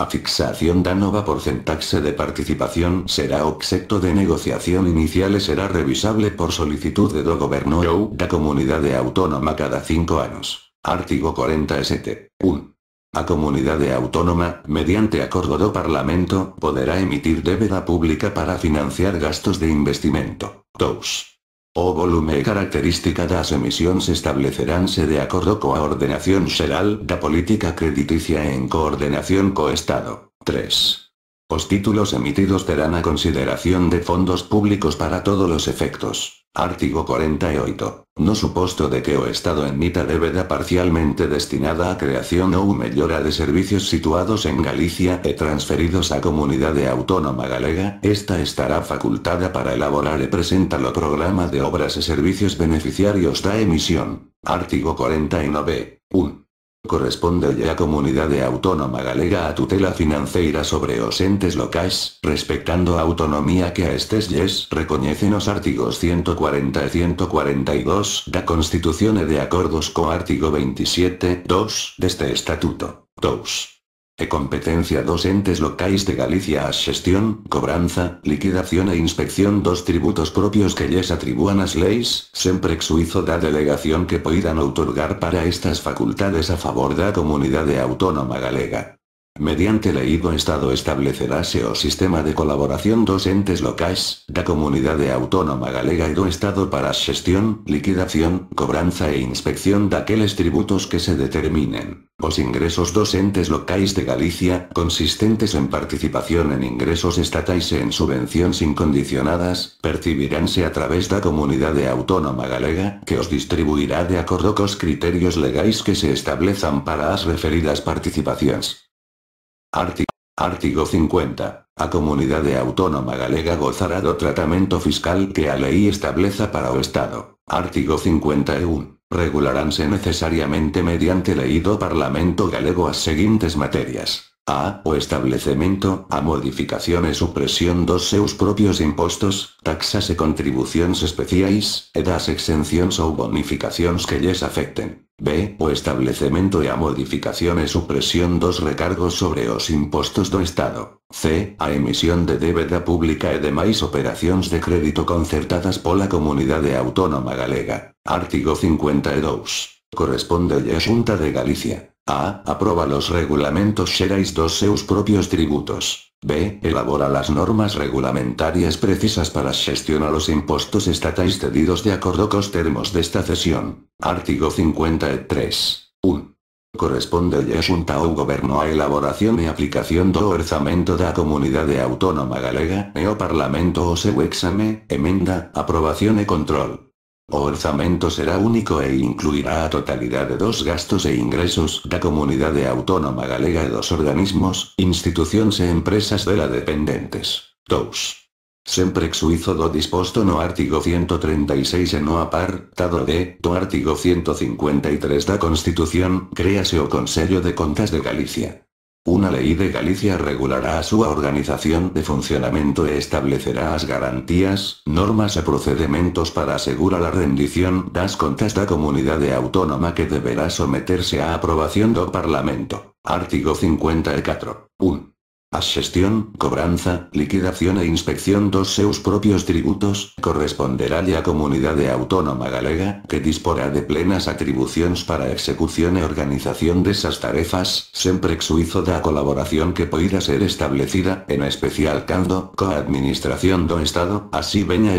A fixación da por porcentaje de participación será objeto de negociación inicial y e será revisable por solicitud de do gobierno o da comunidad autónoma cada cinco años. Artículo 47. 1. A comunidad autónoma, mediante acuerdo do Parlamento, podrá emitir deuda pública para financiar gastos de investimento. 2. O volumen y característica las emisiones estableceránse de con la ordenación de da política crediticia en coordinación co Estado. 3. Los títulos emitidos terán a consideración de fondos públicos para todos los efectos. Artículo 48. No supuesto de que o Estado emita débeda parcialmente destinada a creación o mejora de servicios situados en Galicia e transferidos a Comunidad Autónoma Galega, esta estará facultada para elaborar y e presentar los programa de obras y e servicios beneficiarios da emisión. Artículo 49. 1 corresponde ya a Comunidad Autónoma Galega a tutela financiera sobre os entes locais, respectando autonomía que a estes yes, recoñecen los artigos 140 e y 142 da Constitución e de acordos co artigo 27, 2, este Estatuto. 2 e competencia dos entes locais de Galicia a gestión, cobranza, liquidación e inspección dos tributos propios que les atribúan las leis, sempre exuizo da delegación que puedan otorgar para estas facultades a favor da comunidad autónoma galega. Mediante leído Estado estableceráse o sistema de colaboración dos entes locais, da de autónoma galega y e do Estado para gestión, liquidación, cobranza e inspección de daqueles tributos que se determinen. Os ingresos dos entes locais de Galicia, consistentes en participación en ingresos estatais e en subvenciones incondicionadas, percibiránse a través da de autónoma galega, que os distribuirá de acordo cos criterios legais que se establezan para as referidas participaciones. Artículo Artigo 50. A Comunidad autónoma galega gozará do tratamento fiscal que a ley estableza para o Estado. Artigo 51. E Regularánse necesariamente mediante leído do Parlamento galego as seguintes materias. A. O establecimiento, a modificación e supresión dos seus propios impostos, taxas e contribuciones especiais, edas exenciones o bonificaciones que les afecten. B. O establecimiento y a modificación e supresión dos recargos sobre os impuestos do Estado. C. A emisión de débeda pública e demás operaciones de crédito concertadas por la Comunidad Autónoma Galega. Artigo 52. E Corresponde a Junta de Galicia. A. Aproba los reglamentos Sherais dos seus propios tributos. B. Elabora las normas regulamentarias precisas para gestionar los impuestos estatais cedidos de acuerdo acordo cos termos esta cesión. Artigo 53. 1. E Corresponde a Xunta o Goberno a elaboración y e aplicación do Orzamento da Comunidade Autónoma Galega e Parlamento o seu exame, emenda, aprobación e control orzamento será único e incluirá a totalidad de dos gastos e ingresos la Comunidad autónoma galega e dos organismos, instituciones e empresas de la dependentes. 2. Sempre suizo do disposto no artigo 136 en no apartado de, do artigo 153 da Constitución, créase o Consello de Contas de Galicia. Una ley de Galicia regulará su organización de funcionamiento e establecerá las garantías, normas y e procedimientos para asegurar la rendición das contas da comunidad autónoma que deberá someterse a aprobación do Parlamento. Artículo 54. 1. A gestión, cobranza, liquidación e inspección dos seus propios tributos, corresponderá la Comunidad autónoma galega, que disporá de plenas atribuciones para ejecución e organización de esas tarefas, siempre exuizo da colaboración que pueda ser establecida, en especial cando, coadministración administración do Estado, así veña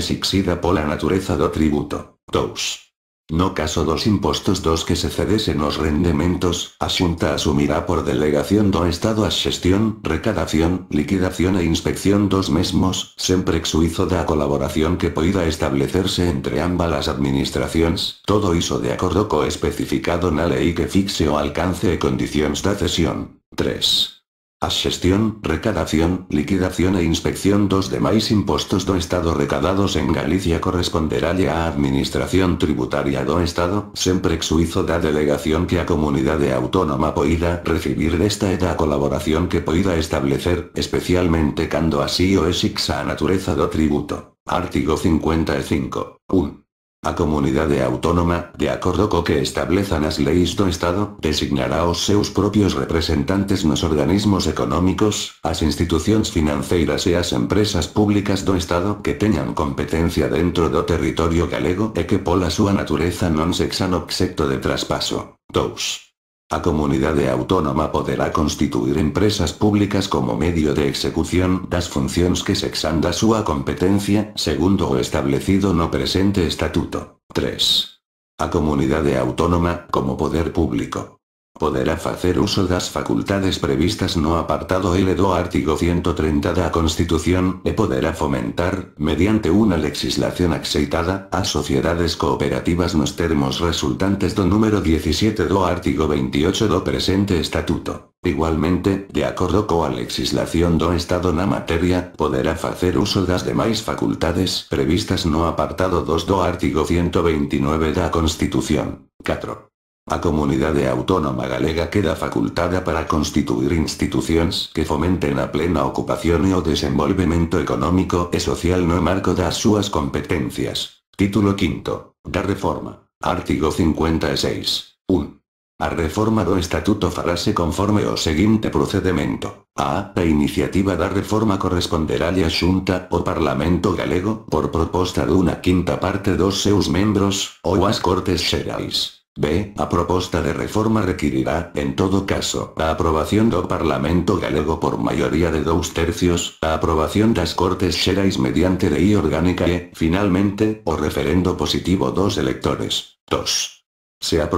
por la naturaleza do tributo. Tous. No caso dos impostos dos que se cedesen los rendimientos, asunta asumirá por delegación do Estado a gestión, recadación, liquidación e inspección dos mesmos, sempre exuizo da colaboración que pueda establecerse entre ambas las administraciones, todo hizo de acuerdo co especificado na ley que fixe o alcance e condiciones da cesión. 3. As gestión, recadación, liquidación e inspección dos demás impuestos do Estado recadados en Galicia corresponderá ya a Administración Tributaria do Estado, sempre exuizo da delegación que a comunidad autónoma poida recibir desta esta da colaboración que poida establecer, especialmente cuando así o esixa a natureza do tributo. Artigo 55. A comunidad autónoma, de acordo co que establezan las leyes do Estado, designará os seus propios representantes nos organismos económicos, as institucións financeiras e as empresas públicas do Estado que tengan competencia dentro do territorio galego e que pola súa natureza non sexan obxecto de traspaso. 2. A comunidad autónoma podrá constituir empresas públicas como medio de execución das funciones que se exanda su competencia, segundo o establecido no presente estatuto. 3. A comunidad autónoma, como poder público, Poderá hacer uso de las facultades previstas no apartado L do artículo 130 da Constitución, e poderá fomentar, mediante una legislación aceitada a sociedades cooperativas nos termos resultantes do número 17 do artículo 28 do presente estatuto. Igualmente, de acuerdo con la legislación do Estado na materia, podrá hacer uso de las demás facultades previstas no apartado 2 do artículo 129 da Constitución. 4. A Comunidad autónoma galega queda facultada para constituir instituciones que fomenten a plena ocupación y o desenvolvemento económico e social no marco das sus competencias. Título V. Da reforma. Artigo 56. 1. A reforma do Estatuto farase conforme o seguinte procedimento. A La iniciativa da reforma corresponderá a Xunta o Parlamento Galego por proposta una quinta parte dos seus membros, o as Cortes Xerais. B. A propuesta de reforma requerirá, en todo caso, la aprobación do Parlamento galego por mayoría de dos tercios, la aprobación das Cortes xerais mediante ley orgánica e, finalmente, o referendo positivo dos electores. 2. Se propuesta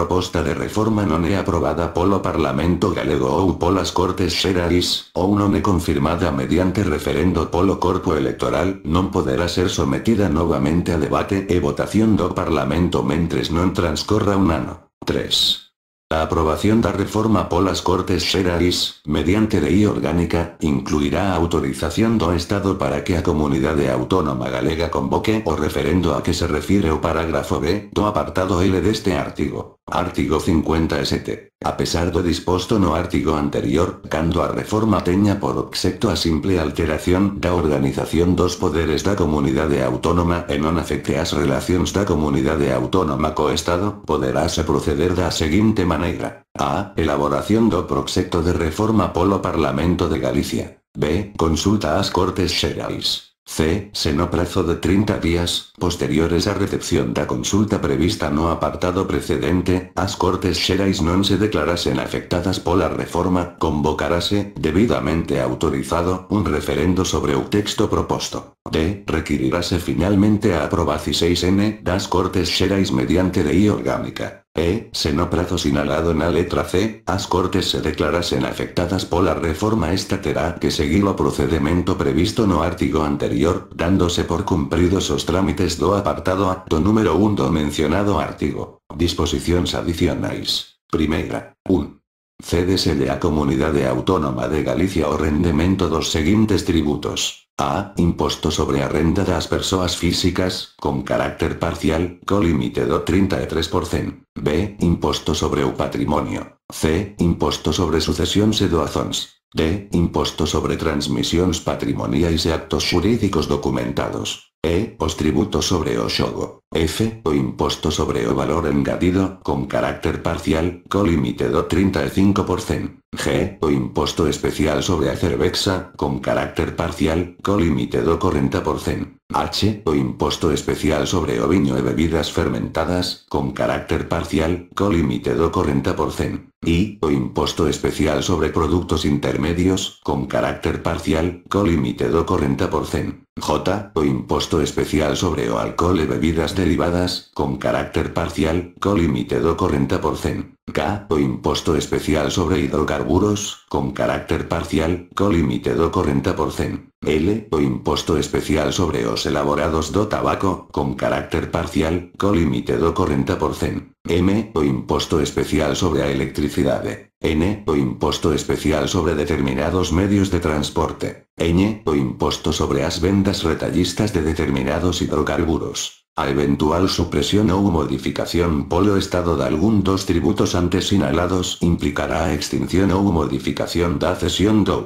proposta de reforma no é aprobada polo Parlamento galego por polas Cortes Xerais, o no ne confirmada mediante referendo polo corpo electoral, non podrá ser sometida nuevamente a debate e votación do Parlamento mientras no transcorra un ano. 3. La aprobación da reforma por las Cortes Xerais, mediante ley orgánica, incluirá autorización do Estado para que a Comunidad autónoma galega convoque o referendo a que se refiere o parágrafo B do apartado L este artigo. Artigo 57. A pesar de dispuesto no artigo anterior, cando a reforma teña por objeto a simple alteración da organización dos poderes da comunidad autónoma en non afecte relaciones de da comunidad autónoma co Estado, poderase proceder da siguiente manera. A. Elaboración do proxecto de reforma polo Parlamento de Galicia. B. Consulta las Cortes Generales. C. Se plazo de 30 días, posteriores a recepción da consulta prevista no apartado precedente, as Cortes Xerais non se declarasen afectadas por la reforma, convocarase, debidamente autorizado, un referendo sobre o texto proposto. D. Requirirase finalmente a 6 n das Cortes Xerais mediante lei orgánica. E, seno prazos en la letra C, as cortes se declarasen afectadas por la reforma esta terá que seguir o procedimiento previsto no artigo anterior, dándose por cumplidos los trámites do apartado acto número 1 do mencionado artigo. disposiciones adicionais. Primera. 1 de a Comunidad Autónoma de Galicia o rendemento dos seguintes tributos. A. Imposto sobre renta de las personas físicas, con carácter parcial, con límite de 33%. B. Imposto sobre o patrimonio. C. Imposto sobre sucesión y doazóns. D. impuesto sobre transmisiones patrimoniales y actos jurídicos documentados. E. Os tributo sobre o F. O impuesto sobre o valor engadido, con carácter parcial, con límite do 35%. G. O impuesto especial sobre Acervexa. con carácter parcial, con límite do 40%. H. O impuesto especial sobre o viño bebidas fermentadas, con carácter parcial, con límite do 40% y, o impuesto especial sobre productos intermedios, con carácter parcial, con límite do 40%. J. O impuesto especial sobre o alcohol y bebidas derivadas, con carácter parcial, con límite do 40%. K. O impuesto especial sobre hidrocarburos, con carácter parcial, con límite do 40%. L. O impuesto especial sobre os elaborados do tabaco, con carácter parcial, con límite do 40%. M. O impuesto especial sobre a electricidad. N o impuesto especial sobre determinados medios de transporte. Ñ o impuesto sobre las vendas retallistas de determinados hidrocarburos. A eventual supresión o modificación polo estado de algún dos tributos antes inhalados implicará extinción o modificación da cesión 2.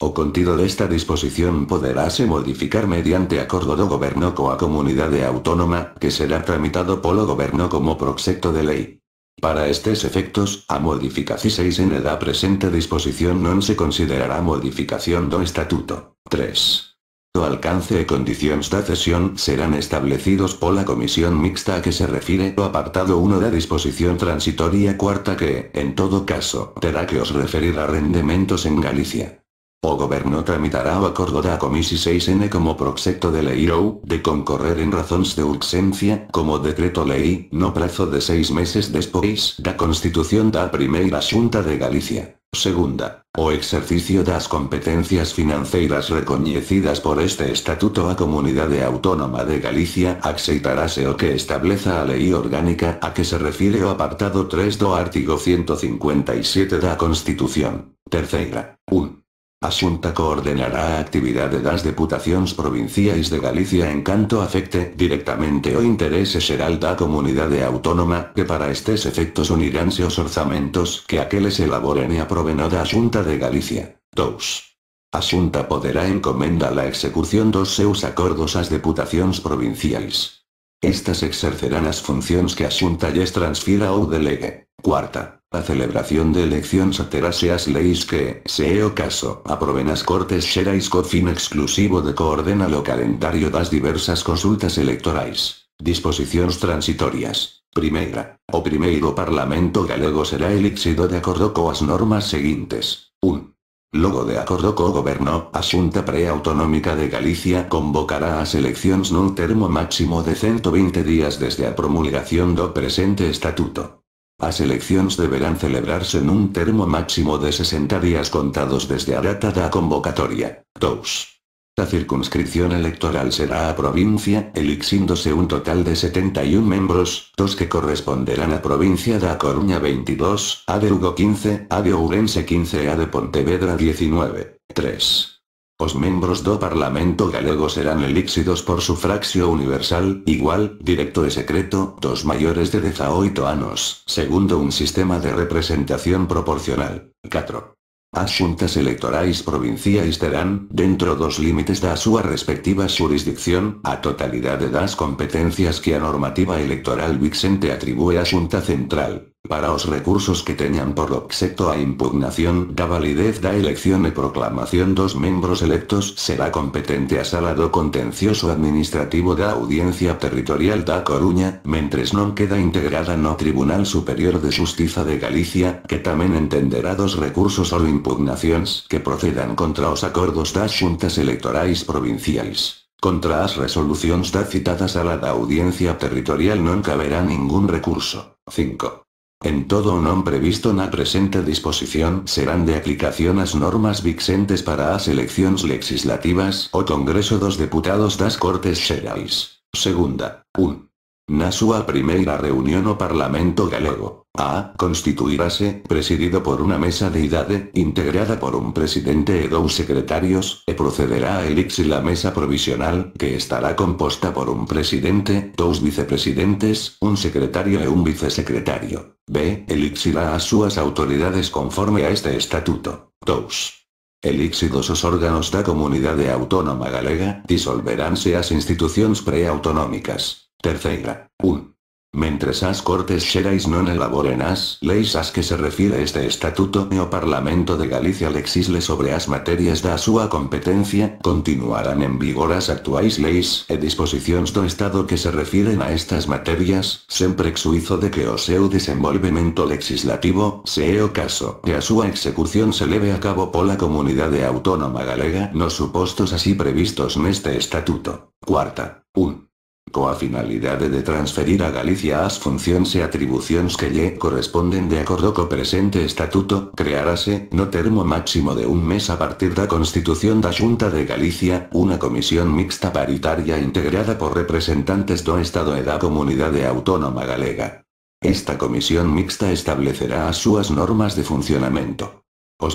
O contido de esta disposición se modificar mediante de gobierno con coa comunidad autónoma, que será tramitado polo gobierno como proxecto de ley. Para estos efectos, a modificación 6 en edad presente disposición non se considerará modificación do estatuto. 3. Tu alcance e condiciones de cesión serán establecidos por la comisión mixta a que se refiere o apartado 1 de disposición transitoria cuarta que, en todo caso, tendrá que os referir a rendimientos en Galicia. O Gobierno tramitará o acordo da Comisión 6N como proxecto de ley o de concorrer en razones de urgencia, como decreto ley, no plazo de seis meses después da constitución da Primera Junta de Galicia. Segunda, o exercicio das competencias financieras reconocidas por este Estatuto a Comunidad Autónoma de Galicia se o que estableza a Ley orgánica a que se refiere o apartado 3 do artigo 157 e da Constitución. Tercera, 1. Asunta coordenará actividad de las Deputaciones Provinciales de Galicia en canto afecte directamente o interese xeral da comunidad autónoma, que para estos efectos uniránse os orzamentos que aqueles elaboren y e aproben a da Asunta de Galicia. 2. Asunta poderá encomenda la execución dos seus acordos las Deputaciones Provinciales. Estas exercerán las funciones que Asunta les lles transfira o delegue. Cuarta. La celebración de elecciones ateraseas leis que, se o caso, aproben Cortes xerais con fin exclusivo de coordena lo calendario das diversas consultas electorais. Disposiciones transitorias. Primera. O primeiro Parlamento galego será elixido de acordo las normas siguientes. 1. Logo de acordo co goberno, asunta Preautonómica de Galicia convocará as elecciones nun termo máximo de 120 días desde a promulgación do presente estatuto. Las elecciones deberán celebrarse en un termo máximo de 60 días contados desde a data convocatoria. 2. La circunscripción electoral será a provincia, elixíndose un total de 71 miembros, dos que corresponderán a provincia da Coruña 22, a de Hugo 15, a de Ourense 15 a de Pontevedra 19. 3. Los miembros do Parlamento galego serán elixidos por su fracción universal, igual, directo y secreto, dos mayores de 18 años, segundo un sistema de representación proporcional. 4. As Juntas electorais provinciais terán, dentro dos límites de su respectiva jurisdicción, a totalidad de las competencias que a normativa electoral vixente atribuye a Junta central. Para los recursos que tenían por objeto a impugnación da validez da elección e proclamación dos miembros electos será competente a salado contencioso administrativo da Audiencia Territorial da Coruña, mientras no queda integrada no Tribunal Superior de Justicia de Galicia, que también entenderá dos recursos o impugnaciones que procedan contra os acordos das juntas electorales provinciais. Contra as resoluciones da citada sala da audiencia territorial non caberá ningún recurso. 5. En todo un hombre visto na presente disposición serán de aplicación las normas vixentes para las elecciones legislativas o Congreso dos Deputados das Cortes Xerais. Segunda. 1. Na primera primera reunión o Parlamento Galego a. Constituiráse, presidido por una mesa de idade, integrada por un presidente e dos secretarios, e procederá a elixir la mesa provisional, que estará composta por un presidente, dos vicepresidentes, un secretario e un vicesecretario. B. Elixirá a sus autoridades conforme a este estatuto. 2. Elixidos sus órganos da Comunidad autónoma galega disolveránse as instituciones preautonómicas. 3. 1. Mientras as Cortes xerais non elaboren leyes a las que se refiere este estatuto o Parlamento de Galicia lexisle sobre as materias da su competencia, continuarán en vigor as actuais leis e disposicións do Estado que se refieren a estas materias, sempre exuizo de que o seu desenvolvemento legislativo, se é o caso, que a súa execución se leve a cabo por la comunidad Autónoma Galega nos supuestos así previstos en este estatuto. Cuarta. 1 coa finalidade de transferir a Galicia as funciones e atribuciones que lle corresponden de acuerdo con presente estatuto, crearase, no termo máximo de un mes a partir da Constitución da Xunta de Galicia, una comisión mixta paritaria integrada por representantes do Estado e da Comunidad Autónoma Galega. Esta comisión mixta establecerá as súas normas de funcionamento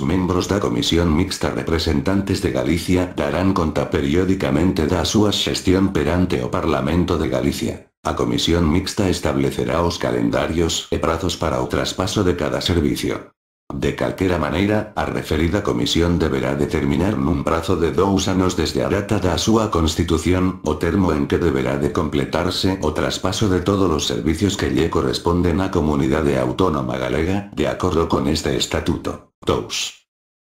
miembros de la Comisión Mixta Representantes de Galicia darán conta periódicamente da su gestión perante o Parlamento de Galicia. A Comisión Mixta establecerá os calendarios y prazos para o traspaso de cada servicio. De cualquiera manera, a referida comisión deberá determinar un plazo de dos anos desde a data da su constitución, o termo en que deberá de completarse o traspaso de todos los servicios que le corresponden la Comunidad autónoma galega, de acuerdo con este estatuto. Tous.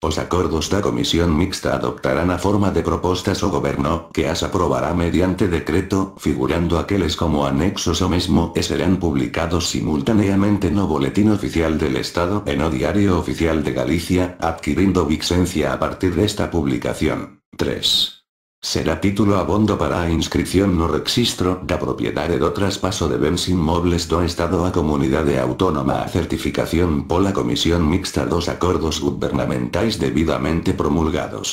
Os acordos da Comisión Mixta adoptarán a forma de propuestas o gobierno que as aprobará mediante decreto, figurando aqueles como anexos o mismo e serán publicados en no Boletín Oficial del Estado en o Diario Oficial de Galicia, adquiriendo vixencia a partir de esta publicación. 3. Será título abondo para inscripción no registro da propiedade do traspaso de bens inmobles do Estado comunidad de Autónoma a certificación la Comisión Mixta dos acuerdos Gubernamentais debidamente promulgados.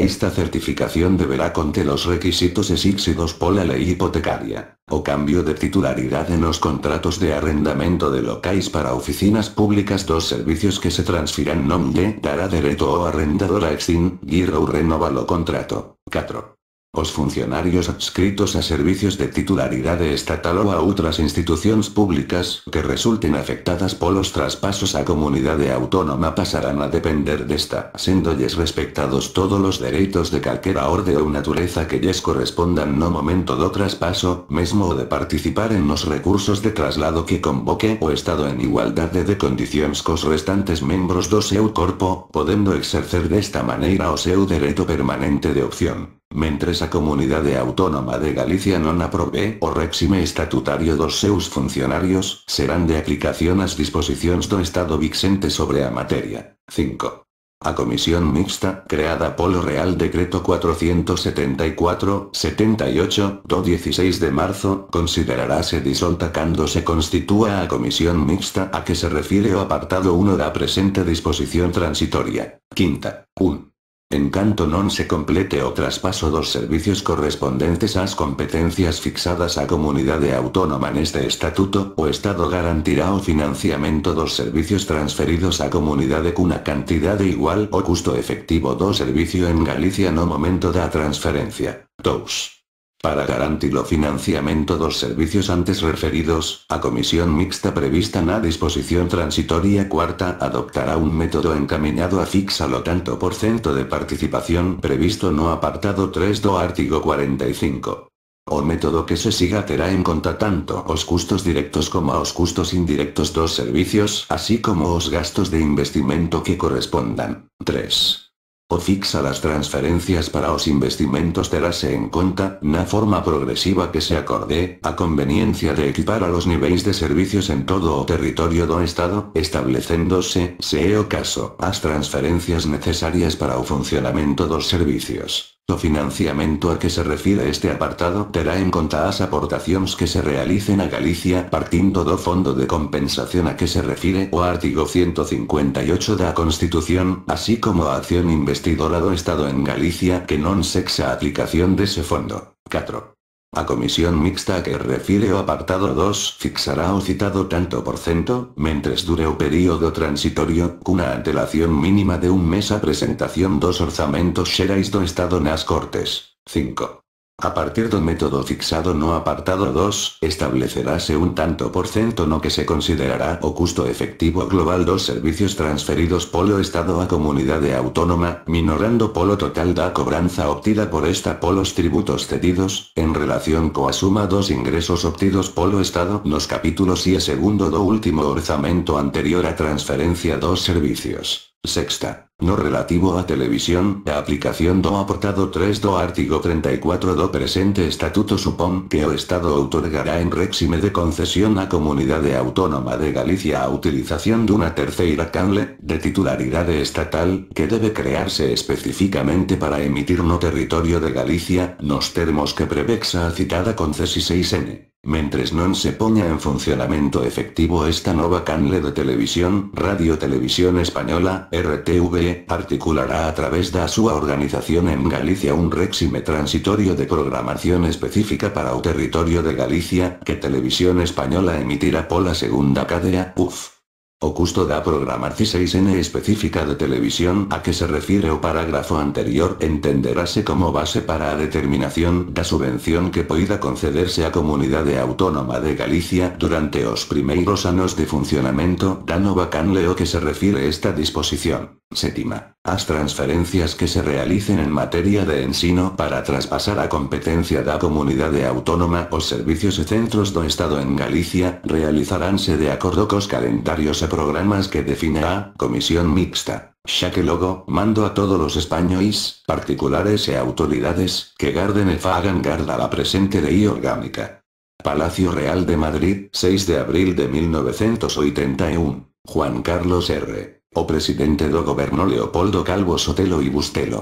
Esta certificación deberá conter los requisitos exigidos por la ley hipotecaria, o cambio de titularidad en los contratos de arrendamiento de locales para oficinas públicas dos servicios que se transfieran nombre dará derecho o arrendador a extinguir o renovar lo contrato. 4. Los funcionarios adscritos a servicios de titularidad estatal o a otras instituciones públicas que resulten afectadas por los traspasos a comunidad autónoma pasarán a depender de siendo yes respetados todos los derechos de cualquiera orden o naturaleza que les correspondan no momento do traspaso, mesmo o de participar en los recursos de traslado que convoque o Estado en igualdad de condiciones los restantes miembros do seu corpo, podendo exercer esta manera o seu derecho permanente de opción. Mientras a Comunidad Autónoma de Galicia non aprobé o réxime estatutario dos seus funcionarios, serán de aplicación las disposiciones do Estado Vicente sobre a materia. 5. A Comisión Mixta, creada por lo Real Decreto 474-78, do 16 de marzo, considerará se disolta cuando se constitúa a Comisión Mixta a que se refiere o apartado 1 la presente disposición transitoria. Quinta. 1. En canto non se complete o traspaso dos servicios correspondientes a las competencias fixadas a Comunidad autónoma este estatuto, o Estado garantirá o financiamiento dos servicios transferidos a Comunidad comunidade cunha cantidad igual o custo efectivo do servicio en Galicia no momento da transferencia. 2 para garantir financiamiento financiamiento dos servicios antes referidos, a comisión mixta prevista en na disposición transitoria cuarta adoptará un método encaminado a fixa lo tanto por ciento de participación previsto no apartado 3 do artigo 45. O método que se siga terá en conta tanto os custos directos como os custos indirectos dos servicios, así como os gastos de investimento que correspondan. 3 o fixa las transferencias para os investimentos terase en conta, na forma progresiva que se acorde, a conveniencia de equipar a los niveles de servicios en todo o territorio do Estado, estableciéndose, se o caso, as transferencias necesarias para o funcionamiento dos servicios financiamiento a que se refiere este apartado terá en conta as aportaciones que se realicen a Galicia partiendo do Fondo de Compensación a que se refiere o artigo 158 la Constitución, así como acción investidora do Estado en Galicia que non sexa aplicación de ese fondo. 4. A comisión mixta que refiere o apartado 2 fixará o citado tanto por ciento, mientras dure o período transitorio, una antelación mínima de un mes a presentación dos orzamentos xerais do Estado nas Cortes. 5. A partir del método fixado no apartado 2, estableceráse un tanto por ciento no que se considerará o custo efectivo global dos servicios transferidos polo Estado a de autónoma, minorando polo total da cobranza obtida por esta polos tributos cedidos, en relación coa suma dos ingresos obtidos polo Estado los capítulos y el segundo do último orzamento anterior a transferencia dos servicios. Sexta. No relativo a televisión, la aplicación do aportado 3 do artigo 34 do presente estatuto supón que o Estado otorgará en réxime de concesión a Comunidad Autónoma de Galicia a utilización de una tercera canle, de titularidad estatal, que debe crearse específicamente para emitir no territorio de Galicia, nos termos que prevexa a citada concesión 6 n Mientras no se ponga en funcionamiento efectivo esta nueva canle de televisión, Radio Televisión Española, RTVE, articulará a través de su organización en Galicia un réxime transitorio de programación específica para o territorio de Galicia, que Televisión Española emitirá por la segunda cadena UF. O da programar C6N específica de televisión a que se refiere o parágrafo anterior entenderase como base para a determinación da subvención que pueda concederse a Comunidad Autónoma de Galicia durante os primeiros años de funcionamiento da nova que se refiere esta disposición. Séptima. Las transferencias que se realicen en materia de ensino para traspasar a competencia da comunidad autónoma o servicios y centros de Estado en Galicia, realizaránse de acordo los calendarios e programas que define a Comisión Mixta. ya que logo, mando a todos los españoles, particulares e autoridades, que garden e fagan garda la presente ley orgánica. Palacio Real de Madrid, 6 de abril de 1981. Juan Carlos R. O presidente do gobierno Leopoldo Calvo Sotelo y Bustelo.